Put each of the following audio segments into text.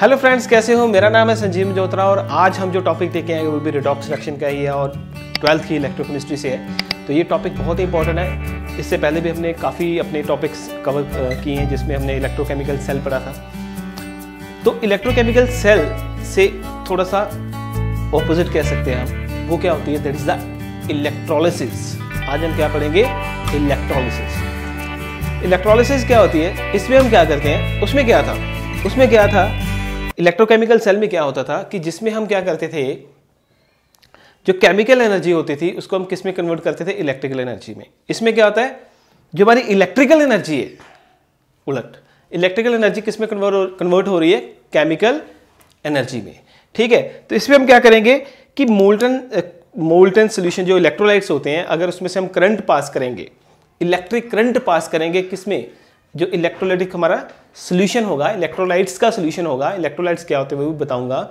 hello friends कैसे हो मेरा नाम है संजीव मजोत्रा और आज हम जो टॉपिक देखे हैं वो भी रिडॉक्स सिलेक्शन का ही है और ट्वेल्थ की इलेक्ट्रोकेमिस्ट्री से है तो ये टॉपिक बहुत ही इंपॉर्टेंट है इससे पहले भी हमने काफ़ी अपने टॉपिक्स कवर किए हैं जिसमें हमने इलेक्ट्रोकेमिकल सेल पढ़ा था तो इलेक्ट्रोकेमिकल सेल से थोड़ा सा ऑपोजिट कह सकते हैं हम वो क्या होती है दैट इज द इलेक्ट्रोलिसिस आज हम क्या पढ़ेंगे इलेक्ट्रोलिसिस इलेक्ट्रोलिसिस क्या होती है इसमें हम क्या करते हैं उसमें क्या था उसमें क्या था इलेक्ट्रोकेमिकल सेल में क्या होता था कि जिसमें हम क्या करते थे जो केमिकल एनर्जी होती थी उसको हम किस में कन्वर्ट करते थे इलेक्ट्रिकल एनर्जी में इसमें क्या होता है जो हमारी इलेक्ट्रिकल एनर्जी है उलट इलेक्ट्रिकल एनर्जी किस में कन्वर्ट कन्वर्ट हो रही है केमिकल एनर्जी में ठीक है तो इसमें हम क्या करेंगे कि मोल्टन मोल्टन सोल्यूशन जो इलेक्ट्रोलाइट्स होते हैं अगर उसमें से हम करंट पास करेंगे इलेक्ट्रिक करंट पास करेंगे किसमें जो इलेक्ट्रोलाइटिक हमारा सोल्यूशन होगा इलेक्ट्रोलाइट्स का सोल्यूशन होगा इलेक्ट्रोलाइट्स क्या होते हैं वो भी बताऊंगा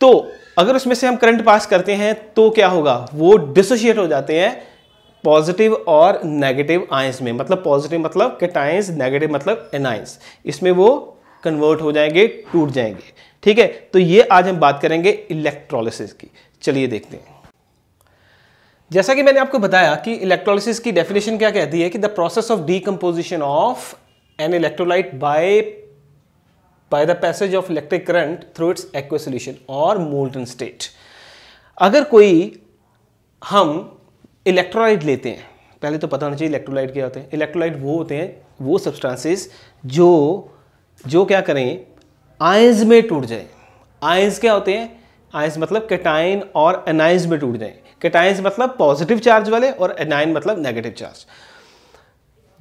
तो अगर उसमें से हम करंट पास करते हैं तो क्या होगा वो डिसोशिएट हो जाते हैं पॉजिटिव और नेगेटिव आयंस में मतलब पॉजिटिव मतलब केटाइंस नेगेटिव मतलब एनाइंस इसमें वो कन्वर्ट हो जाएंगे टूट जाएंगे ठीक है तो ये आज हम बात करेंगे इलेक्ट्रोलिसिस की चलिए देखते हैं जैसा कि मैंने आपको बताया कि इलेक्ट्रोलिसिस की डेफिनेशन क्या कहती है कि the process of decomposition of an electrolyte by by the passage of electric current through its aqueous solution और मोल्टन स्टेट अगर कोई हम इलेक्ट्रोलाइट लेते हैं पहले तो पता होना चाहिए इलेक्ट्रोलाइट क्या होते हैं इलेक्ट्रोलाइट वो होते हैं वो सब्सटेंसेस जो जो क्या करें आयंस में टूट जाए आयंस क्या होते हैं आयंस मतलब कैटाइन और एनाइंस में टूट जाए कैटाइंस मतलब पॉजिटिव चार्ज वाले और एनाइन मतलब नेगेटिव चार्ज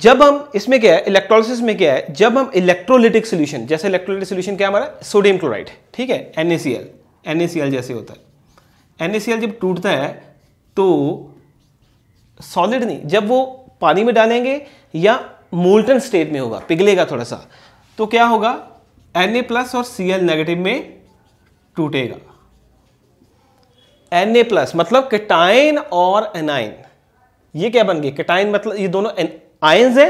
जब हम इसमें क्या है इलेक्ट्रोलिसिस में क्या है जब हम इलेक्ट्रोलिटिक सोल्यूशन जैसे इलेक्ट्रोलिटिक सोल्यूशन क्या हमारा सोडियम क्लोराइड ठीक है सी एल जैसे होता है एल जब टूटता है तो सॉलिड नहीं जब वो पानी में डालेंगे या मोल्टन स्टेट में होगा पिघलेगा थोड़ा सा तो क्या होगा ए प्लस और एल नेगेटिव में टूटेगा एन ए प्लस मतलब कटाइन और एनाइन ये क्या बन गए कटाइन मतलब ये दोनों आयंस हैं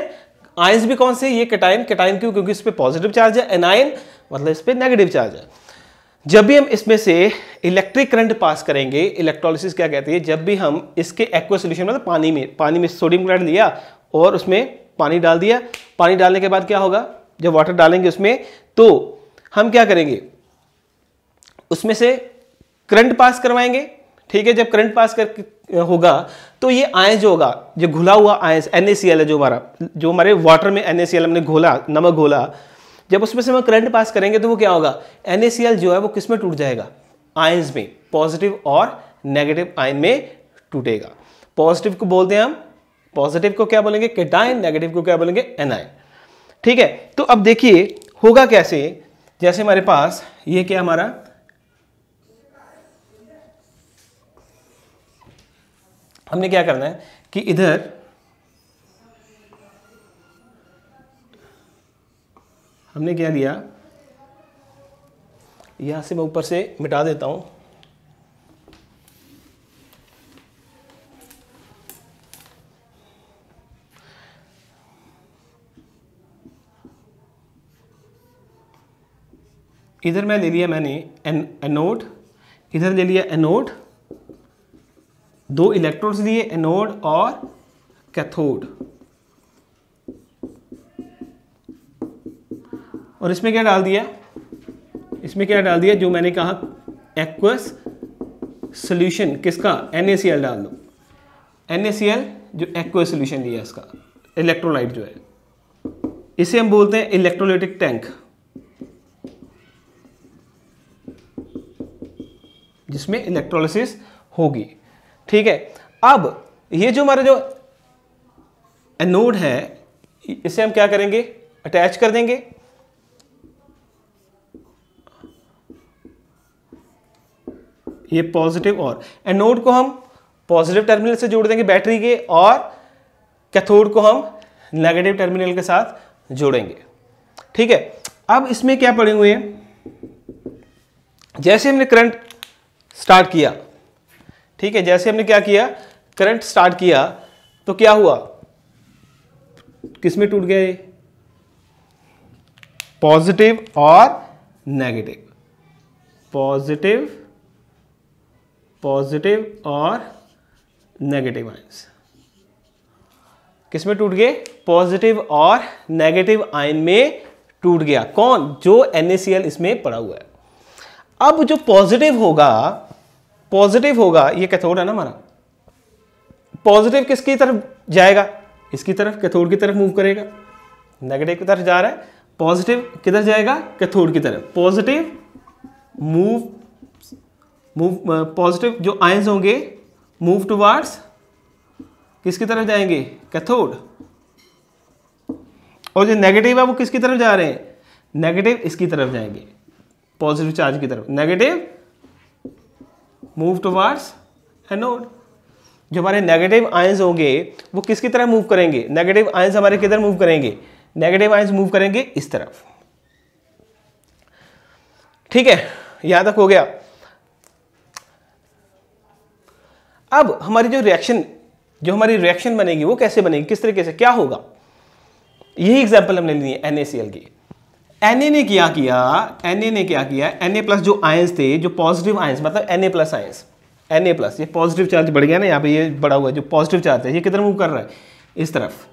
आयंस भी कौन से ये कटाइन कटाइन क्यों क्योंकि इस पर पॉजिटिव चार्ज है एनाइन मतलब इस पर नेगेटिव चार्ज है जब भी हम इसमें से इलेक्ट्रिक करंट पास करेंगे इलेक्ट्रोलिसिस क्या कहती है जब भी हम इसके एक्वा सोल्यूशन मतलब पानी में पानी में सोडियम क्लोराइड लिया और उसमें पानी डाल दिया पानी डालने के बाद क्या होगा जब वाटर डालेंगे उसमें तो हम क्या करेंगे उसमें से करंट पास करवाएंगे ठीक है जब करंट पास कर होगा तो ये आय जो होगा जो घुला हुआ आयंस एन है जो हमारा जो हमारे वाटर में एन हमने घोला नमक घोला जब उसमें से हम करंट पास करेंगे तो वो क्या होगा एन जो है वो किस में टूट जाएगा आयंस में पॉजिटिव और नेगेटिव आयन में टूटेगा पॉजिटिव को बोलते हैं हम पॉजिटिव को क्या बोलेंगे केटाइन नेगेटिव को क्या बोलेंगे एन ठीक है तो अब देखिए होगा कैसे जैसे हमारे पास ये क्या हमारा हमने क्या करना है कि इधर हमने क्या लिया यहां से मैं ऊपर से मिटा देता हूं इधर मैं ले लिया मैंने एन एनोड इधर ले लिया एनोड दो इलेक्ट्रोड्स दिए एनोड और कैथोड और इसमें क्या डाल दिया इसमें क्या डाल दिया जो मैंने कहा एक्वस सोल्यूशन किसका एन डाल दो एन जो एक्वस सोल्यूशन लिया इसका इलेक्ट्रोलाइट जो है इसे हम बोलते हैं इलेक्ट्रोलाइटिक टैंक जिसमें इलेक्ट्रोलिसिस होगी ठीक है अब ये जो हमारा जो एनोड है इसे हम क्या करेंगे अटैच कर देंगे ये पॉजिटिव और एनोड को हम पॉजिटिव टर्मिनल से जोड़ देंगे बैटरी के और कैथोड को हम नेगेटिव टर्मिनल के साथ जोड़ेंगे ठीक है अब इसमें क्या पड़े हुए हैं जैसे हमने करंट स्टार्ट किया ठीक है जैसे हमने क्या किया करंट स्टार्ट किया तो क्या हुआ किसमें टूट गया ये पॉजिटिव और नेगेटिव पॉजिटिव पॉजिटिव और नेगेटिव आइंस किसमें टूट गए पॉजिटिव और नेगेटिव आयन में टूट गया कौन जो NaCl इसमें पड़ा हुआ है अब जो पॉजिटिव होगा पॉजिटिव होगा ये कैथोड है ना हमारा पॉजिटिव किसकी तरफ जाएगा इसकी तरफ कैथोड की तरफ मूव करेगा नेगेटिव की तरफ जा रहा है पॉजिटिव किधर जाएगा कैथोड की तरफ पॉजिटिव मूव मूव पॉजिटिव जो आयंस होंगे मूव टुवार्ड्स किसकी तरफ जाएंगे कैथोड और जो नेगेटिव है वो किसकी तरफ जा रहे हैं नेगेटिव इसकी तरफ जाएंगे पॉजिटिव चार्ज की तरफ नेगेटिव मूव टुवार्ड्स एनोड जो हमारे नेगेटिव आयंस होंगे वो किसकी तरह मूव करेंगे नेगेटिव आयंस हमारे किधर मूव करेंगे नेगेटिव आयंस मूव करेंगे इस तरफ ठीक है यहां तक हो गया अब हमारी जो रिएक्शन जो हमारी रिएक्शन बनेगी वो कैसे बनेगी किस तरीके से क्या होगा यही एग्जाम्पल हमने ली है एन की एन ए ने क्या किया एन ए ने क्या किया एन ए प्लस जो आयंस थे जो पॉजिटिव आयंस मतलब N A plus ions N A plus ये पॉजिटिव चार्ज बढ़ गया ना यहाँ पे ये बड़ा हुआ है जो पॉजिटिव चार्ज है ये किधर मूव कर रहा है इस तरफ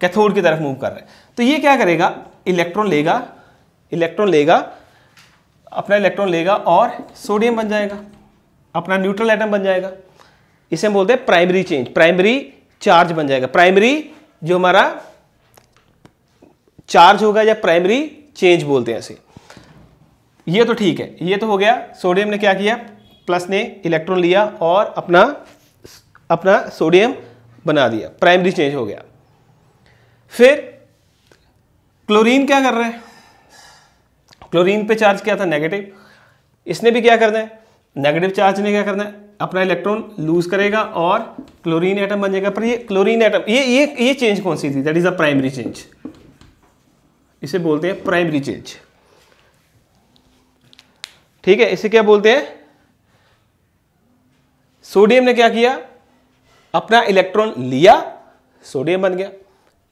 कैथोड की तरफ मूव कर रहा है तो ये क्या करेगा इलेक्ट्रॉन लेगा इलेक्ट्रॉन लेगा अपना इलेक्ट्रॉन लेगा और सोडियम बन जाएगा अपना न्यूट्रल एटम बन जाएगा इसे हम बोलते हैं प्राइमरी चेंज प्राइमरी चार्ज बन जाएगा प्राइमरी जो हमारा चार्ज होगा या प्राइमरी चेंज बोलते हैं इसे ये तो ठीक है ये तो हो गया सोडियम ने क्या किया प्लस ने इलेक्ट्रॉन लिया और अपना अपना सोडियम बना दिया प्राइमरी चेंज हो गया फिर क्लोरीन क्या कर रहे हैं क्लोरीन पे चार्ज क्या था नेगेटिव इसने भी क्या करना है नेगेटिव चार्ज ने क्या करना है अपना इलेक्ट्रॉन लूज करेगा और क्लोरीन एटम बन जाएगा पर ये क्लोरीन एटम ये ये ये चेंज कौन सी थी that is a primary change इसे बोलते हैं प्राइमरी चेंज ठीक है इसे क्या बोलते हैं सोडियम ने क्या किया अपना इलेक्ट्रॉन लिया सोडियम बन गया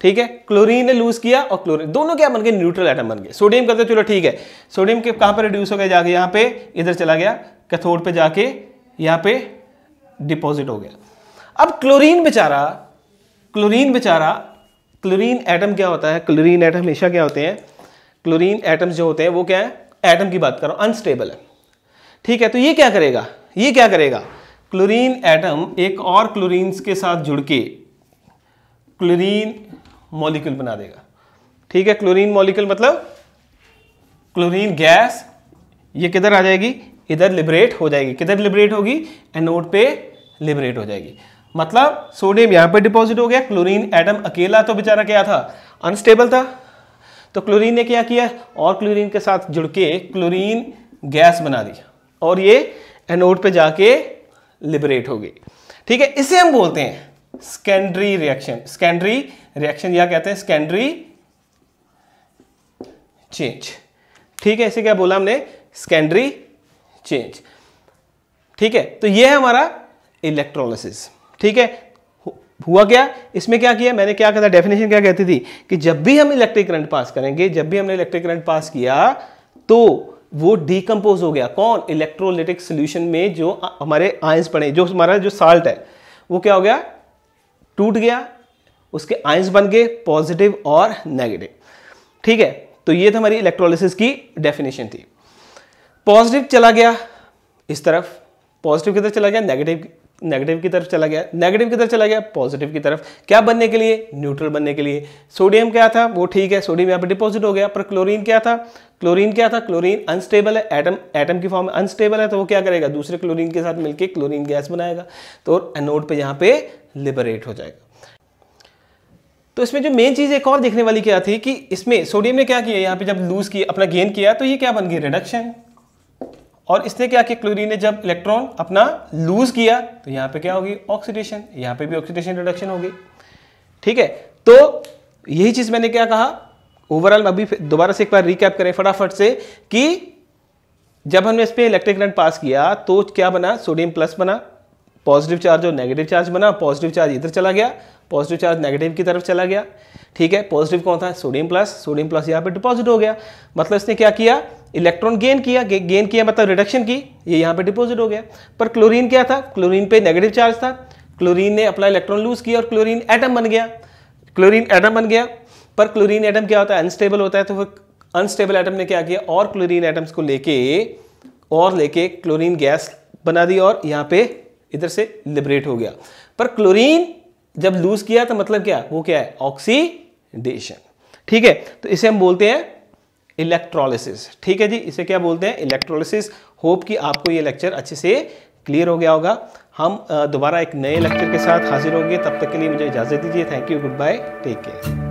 ठीक है क्लोरीन ने लूज किया और क्लोरीन दोनों क्या बन गए न्यूट्रल आइटम बन गए सोडियम करते चलो ठीक है सोडियम के कहां पर रिड्यूस हो गया जाके यहां पे इधर चला गया कैथोड पे जाके यहां पे डिपॉजिट हो गया अब क्लोरीन बेचारा क्लोरीन बेचारा क्लोरीन एटम क्या होता है क्लोरीन एटम हमेशा क्या होते हैं क्लोरीन एटम्स जो होते हैं वो क्या है एटम की बात करो अनस्टेबल है ठीक है तो ये क्या करेगा ये क्या करेगा क्लोरीन एटम एक और क्लोरीन्स के साथ जुड़ के क्लोरीन मॉलिक्यूल बना देगा ठीक है क्लोरीन मॉलिक्यूल मतलब क्लोरीन गैस ये किधर आ जाएगी इधर लिबरेट हो जाएगी किधर लिबरेट होगी एनोड पे लिबरेट हो जाएगी मतलब सोडियम यहाँ पे डिपॉजिट हो गया क्लोरीन एटम अकेला तो बेचारा क्या था अनस्टेबल था तो क्लोरीन ने क्या किया और क्लोरीन के साथ जुड़ के क्लोरीन गैस बना दी और ये एनोड पे जाके लिबरेट हो गई ठीक है इसे हम बोलते हैं स्कैंडरी रिएक्शन सेकेंडरी रिएक्शन या कहते हैं सेकेंडरी चेंज ठीक है इसे क्या बोला हमने सेकेंडरी चेंज ठीक है तो ये है हमारा इलेक्ट्रोलिस ठीक है हुआ क्या इसमें क्या किया मैंने क्या कहा डेफिनेशन क्या कहती थी कि जब भी हम इलेक्ट्रिक करंट पास करेंगे जब भी हमने इलेक्ट्रिक करंट पास किया तो वो डीकम्पोज हो गया कौन इलेक्ट्रोलिटिक सोल्यूशन में जो हमारे आयंस पड़े जो हमारा जो साल्ट है वो क्या हो गया टूट गया उसके आयंस बन गए पॉजिटिव और नेगेटिव ठीक है तो ये था हमारी इलेक्ट्रोलिसिस की डेफिनेशन थी पॉजिटिव चला गया इस तरफ पॉजिटिव की तरफ चला गया नेगेटिव नेगेटिव की तरफ चला गया नेगेटिव की तरफ चला गया पॉजिटिव की तरफ क्या बनने के लिए न्यूट्रल बनने के लिए सोडियम क्या था वो ठीक है सोडियम यहाँ पर डिपॉजिट हो गया पर क्लोरीन क्या था क्लोरीन क्या था क्लोरीन अनस्टेबल है एटम एटम की फॉर्म में अनस्टेबल है तो वो क्या करेगा दूसरे क्लोरीन के साथ मिलकर क्लोरीन गैस बनाएगा तो एनोड पर यहाँ पे लिबरेट हो जाएगा तो इसमें जो मेन चीज़ एक और देखने वाली क्या थी कि इसमें सोडियम ने क्या किया यहाँ पे जब लूज़ किया अपना गेन किया तो ये क्या बन गया रिडक्शन और इसने क्या किया क्लोरीन ने जब इलेक्ट्रॉन अपना लूज किया तो यहां पे क्या होगी ऑक्सीडेशन यहां पे भी ऑक्सीडेशन रिडक्शन होगी ठीक है तो यही चीज मैंने क्या कहा ओवरऑल अभी दोबारा से एक बार रिकैप करें फटाफट से कि जब हमने इस पर इलेक्ट्रिक करंट पास किया तो क्या बना सोडियम प्लस बना पॉजिटिव चार्ज और नेगेटिव चार्ज बना पॉजिटिव चार्ज इधर चला गया पॉजिटिव चार्ज नेगेटिव की तरफ चला गया ठीक है पॉजिटिव कौन था सोडियम प्लस सोडियम प्लस यहाँ पे डिपॉजिट हो गया मतलब इसने क्या किया इलेक्ट्रॉन गेन किया गे, गेन किया मतलब रिडक्शन की ये यहाँ पे डिपॉजिट हो गया पर क्लोरीन क्या था क्लोरीन पे नेगेटिव चार्ज था क्लोरीन ने अपना इलेक्ट्रॉन लूज किया और क्लोरीन एटम बन गया क्लोरीन एटम बन गया पर क्लोरीन एटम क्या होता है अनस्टेबल होता है तो फिर अनस्टेबल एटम ने क्या किया और क्लोरीन एटम्स को लेके और लेके क्लोरीन गैस बना दी और यहाँ पे इधर से लिबरेट हो गया पर क्लोरीन जब लूज किया तो मतलब क्या वो क्या है ऑक्सीडेशन ठीक है तो इसे हम बोलते हैं इलेक्ट्रोलिसिस ठीक है जी इसे क्या बोलते हैं इलेक्ट्रोलिसिस होप कि आपको ये लेक्चर अच्छे से क्लियर हो गया होगा हम दोबारा एक नए लेक्चर के साथ हाजिर होंगे तब तक के लिए मुझे इजाज़त दीजिए thank you goodbye take care